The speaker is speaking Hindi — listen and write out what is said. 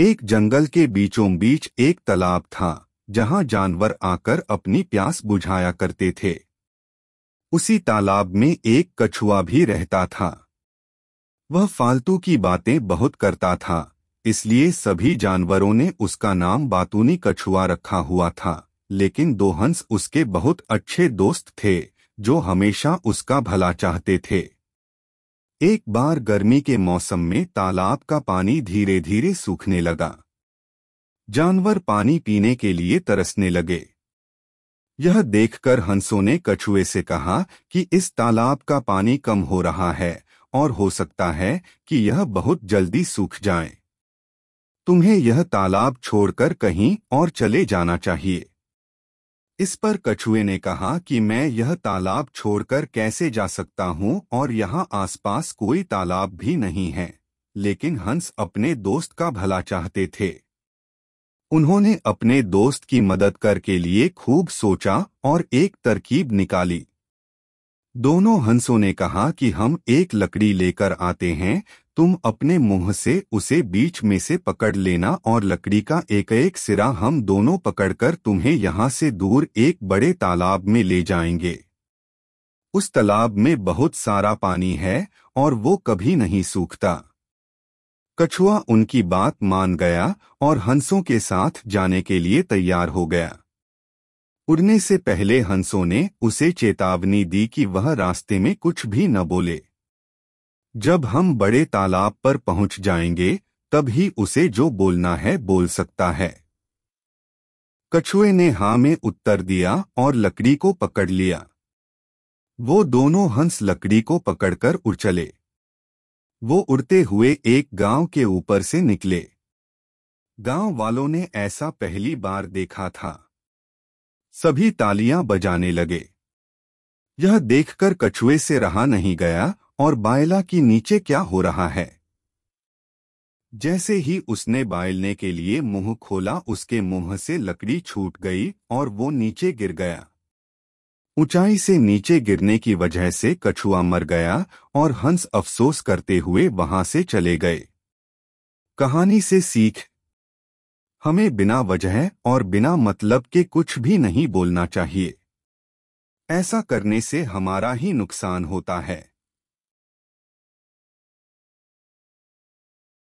एक जंगल के बीचों बीच एक तालाब था जहां जानवर आकर अपनी प्यास बुझाया करते थे उसी तालाब में एक कछुआ भी रहता था वह फालतू की बातें बहुत करता था इसलिए सभी जानवरों ने उसका नाम बातूनी कछुआ रखा हुआ था लेकिन दो हंस उसके बहुत अच्छे दोस्त थे जो हमेशा उसका भला चाहते थे एक बार गर्मी के मौसम में तालाब का पानी धीरे धीरे सूखने लगा जानवर पानी पीने के लिए तरसने लगे यह देखकर हंसों ने कछुए से कहा कि इस तालाब का पानी कम हो रहा है और हो सकता है कि यह बहुत जल्दी सूख जाए तुम्हें यह तालाब छोड़कर कहीं और चले जाना चाहिए इस पर कछुए ने कहा कि मैं यह तालाब छोड़कर कैसे जा सकता हूँ और यहाँ आसपास कोई तालाब भी नहीं है लेकिन हंस अपने दोस्त का भला चाहते थे उन्होंने अपने दोस्त की मदद कर के लिए खूब सोचा और एक तरकीब निकाली दोनों हंसों ने कहा कि हम एक लकड़ी लेकर आते हैं तुम अपने मुंह से उसे बीच में से पकड़ लेना और लकड़ी का एक एक सिरा हम दोनों पकड़कर तुम्हें यहाँ से दूर एक बड़े तालाब में ले जाएंगे उस तालाब में बहुत सारा पानी है और वो कभी नहीं सूखता कछुआ उनकी बात मान गया और हंसों के साथ जाने के लिए तैयार हो गया उड़ने से पहले हंसों ने उसे चेतावनी दी कि वह रास्ते में कुछ भी न बोले जब हम बड़े तालाब पर पहुंच जाएंगे तब ही उसे जो बोलना है बोल सकता है कछुए ने हा में उत्तर दिया और लकड़ी को पकड़ लिया वो दोनों हंस लकड़ी को पकड़कर उड़ चले वो उड़ते हुए एक गांव के ऊपर से निकले गांव वालों ने ऐसा पहली बार देखा था सभी तालियां बजाने लगे यह देखकर कछुए से रहा नहीं गया और बायला की नीचे क्या हो रहा है जैसे ही उसने बायलने के लिए मुंह खोला उसके मुंह से लकड़ी छूट गई और वो नीचे गिर गया ऊंचाई से नीचे गिरने की वजह से कछुआ मर गया और हंस अफसोस करते हुए वहां से चले गए कहानी से सीख हमें बिना वजह और बिना मतलब के कुछ भी नहीं बोलना चाहिए ऐसा करने से हमारा ही नुकसान होता है